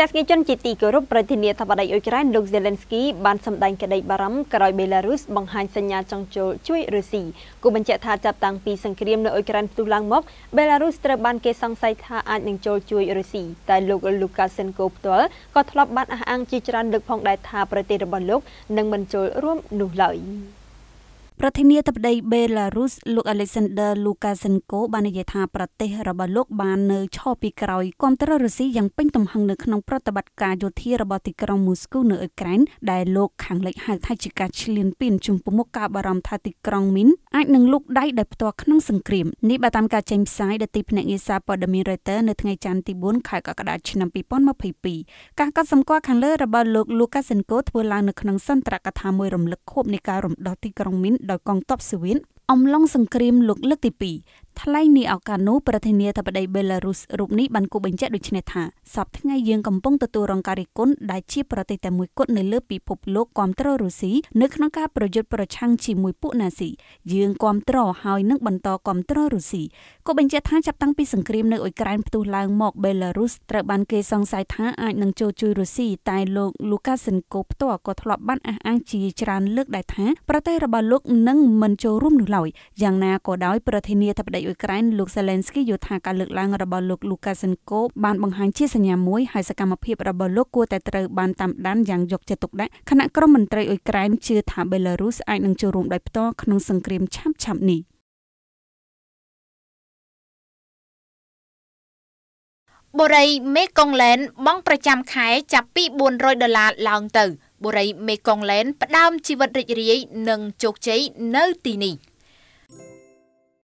ចាស់ស្គីជនជាទីគោរពប្រធានាធិបតីអ៊ុយក្រែនលោក Zelensky បានសម្ដែងក្តីបារម្ភក្រោយ Belarus បង្ហាញសញ្ញាចង់ចូលជួយរុស្ស៊ីគូបញ្ជាក់ថាចាប់តាំងពីសង្គ្រាមនៅអ៊ុយក្រែនផ្ទុះឡើងមក Belarus ត្រូវបានគេសង្ស័យថាអាចនឹងចូលជួយរុស្ស៊ីតែលោក Lukashenko ផ្ទាល់ក៏ធ្លាប់បានអះអាងជាច្រើនលើកផងដែរថាប្រទេសរបស់លោកនឹងមិនចូលរួមនោះឡើយ។ប្រធានាធិបតីបេឡារុសលោក Alexander Lukashenko បាននិយាយថាប្រទេសរបស់លោកបាននៅឈរពីក្រោយគាំទ្ររុស្ស៊ីយ៉ាងពេញទំហឹងនៅក្នុងប្រតិបត្តិការយោធារបស់ទីក្រុងមូស្គូនៅអ៊ុយក្រែន ដែលលោកខាងលិចហៅថាជាការឈ្លានពានជំពមុខការបារម្ភថាទីក្រុងមីនអាចនឹងលូកដៃដោយផ្ទាល់ក្នុងសង្គ្រាមនេះបើតាមការចេញផ្សាយដែលទីភ្នាក់ងារសារព័ត៌មាន Reuters នៅថ្ងៃច័ន្ទទី4ខែកក្កដាឆ្នាំ2022ការកត់សម្គាល់ខាងលើរបស់លោក Lukashenko ធ្វើឡើងនៅក្នុងសន្ទរកថាមួយរំលឹកខួបនៃការរំដោះទីក្រុងមីនដោយកងទ័ពសូវៀតអំឡុងសង្គ្រាម លោកលើកទី2ថ្លែងនាយឱកាសនោះប្រធានាធិបតីបេឡារុសរូបនេះបានគូបញ្ជាក់ដូចនេះថាសប្តាហ៍យើងកំពុងទទួលរងការរិះគន់ដែលជាប្រទេសតែមួយគត់នៅលើពិភពលោកគាំទ្ររុស្ស៊ីនៅក្នុងការប្រយុទ្ធប្រឆាំងជាមួយពួកណាស៊ីយើងគាំទ្រហើយនឹងបន្តគាំទ្ររុស្ស៊ីក៏បញ្ជាក់ថាចាប់តាំងពីសង្គ្រាមនៅអ៊ុយក្រែនផ្ទុះឡើងមក បេឡារុសត្រូវបានគេសង្ស័យថាអាចនឹងចូលជួយរុស្ស៊ីតែលោកលូកាសិនកូផ្ទាល់ក៏ធ្លាប់បានអះអាងជាច្រើនលើកដែរថា ប្រទេសរបស់លោកនឹងមិនចូលរួមនោះឡើយយ៉ាងណាក៏ដោយប្រធានាធិបតីអ៊ុយក្រែនលោក Zelensky យល់ថាការលើកឡើងរបស់លោក Lukashenko បានបង្ហាញជាសញ្ញាមួយហើយសកម្មភាពរបស់លោកគួរតែត្រូវបានតាមដានយ៉ាងយកចិត្តទុកដាក់ខណៈក្រុមមន្ត្រីអ៊ុយក្រែនជឿថា Belarus អាចនឹងចូលរួមដោយផ្ទាល់ក្នុងសង្គ្រាមឆាប់ៗនេះបុរីមេកុងឡែន បង់ប្រចាំ ខែចាប់ពី400ដុល្លារឡើងទៅបុរី មេកុងឡែនផ្ដើមជីវិតរីករាយ និងជោគជ័យនៅទីនេះ។